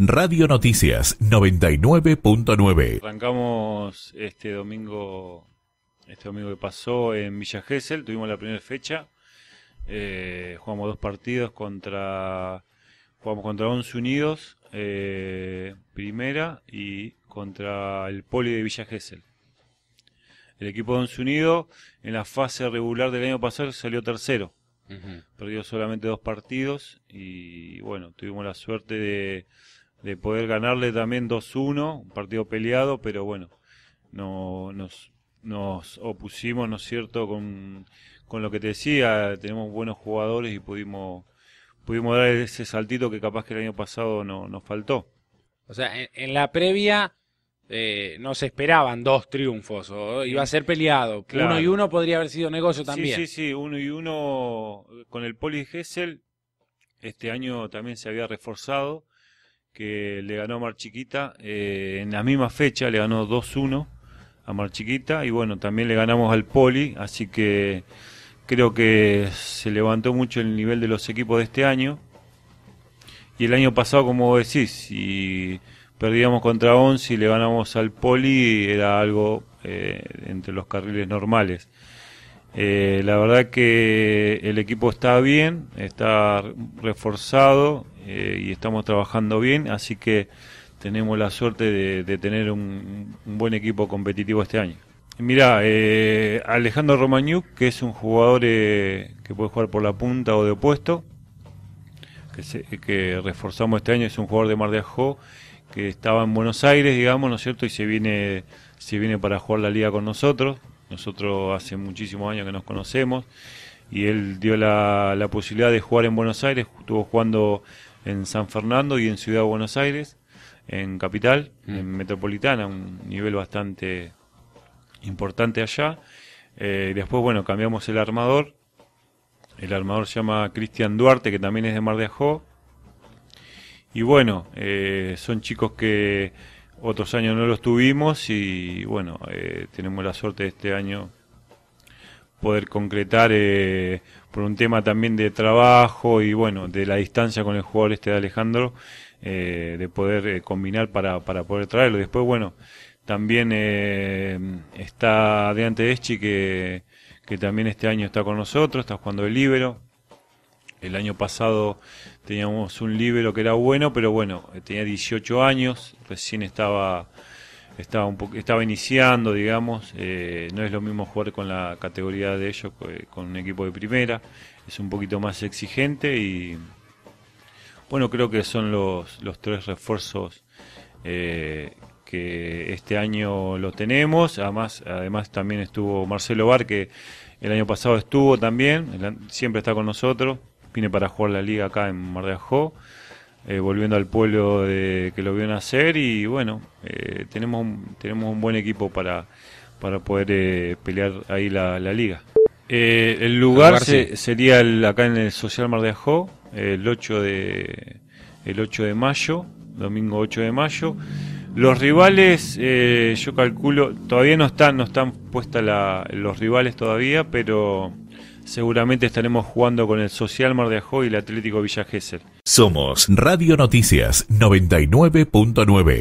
Radio Noticias 99.9. Arrancamos este domingo, este domingo que pasó en Villa Gesell, tuvimos la primera fecha, eh, jugamos dos partidos contra, jugamos contra Once Unidos, eh, primera, y contra el Poli de Villa Gesell. El equipo de Once Unidos en la fase regular del año pasado salió tercero. Perdió solamente dos partidos y bueno, tuvimos la suerte de de poder ganarle también 2-1, un partido peleado, pero bueno, nos, opusimos, ¿no es cierto?, con, con lo que te decía, tenemos buenos jugadores y pudimos, pudimos dar ese saltito que capaz que el año pasado no, nos faltó. O sea, en, la previa eh, no se esperaban dos triunfos, o iba a ser peleado. Uno y uno podría haber sido negocio también. Sí, sí, sí, uno y uno eh, con el Poli este año también se había reforzado que le ganó a Mar Chiquita eh, en la misma fecha, le ganó 2-1 a Mar Chiquita y bueno, también le ganamos al Poli, así que creo que se levantó mucho el nivel de los equipos de este año. Y el año pasado, como decís, si perdíamos contra 11 y le ganamos al Poli, era algo eh, entre los carriles normales. Eh, la verdad que el equipo está bien, está reforzado, eh, y estamos trabajando bien, así que tenemos la suerte de, tener un, buen equipo competitivo este año. Mirá, eh, Alejandro Romagnuc, que es un jugador eh, que puede jugar por la punta o de opuesto, que, reforzamos este año, es un jugador de Mar de Ajó, que estaba en Buenos Aires, digamos, ¿no es cierto? Y se viene, se viene para jugar la liga con nosotros. Nosotros hace muchísimos años que nos conocemos y él dio la posibilidad de jugar en Buenos Aires, estuvo jugando en San Fernando y en Ciudad de Buenos Aires, en Capital, mm. en Metropolitana, un nivel bastante importante allá. Eh, después, bueno, cambiamos el armador. El armador se llama Cristian Duarte, que también es de Mar de Ajó. Y bueno, eh, son chicos que otros años no los tuvimos y bueno, eh, tenemos la suerte de este año poder concretar por un tema también de trabajo y bueno, de la distancia con el jugador este de Alejandro, eh, de poder eh, combinar para, para poder traerlo. Después, bueno, también eh, está Deante Eschi que, que también este año está con nosotros, está jugando el libero. El año pasado teníamos un libero que era bueno, pero bueno, eh, tenía 18 años, recién estaba estaba, un estaba iniciando, digamos, eh, no es lo mismo jugar con la categoría de ellos, con un equipo de primera, es un poquito más exigente y bueno, creo que son los, los tres refuerzos eh, que este año lo tenemos, además, además también estuvo Marcelo Bar, que el año pasado estuvo también, siempre está con nosotros, viene para jugar la liga acá en Mar de Ajó. Eh, volviendo al pueblo de, que lo vio nacer y bueno, eh, tenemos, un, tenemos un buen equipo para, para poder eh, pelear ahí la, liga. el lugar, sería acá en el Social Mar de Ajó, el 8 de, el 8 de mayo, domingo 8 de mayo. Los rivales, yo calculo, todavía no están, no están puestas los rivales todavía, pero seguramente estaremos jugando con el Social Mar de Ajó y el Atlético Villa somos Radio Noticias 99.9.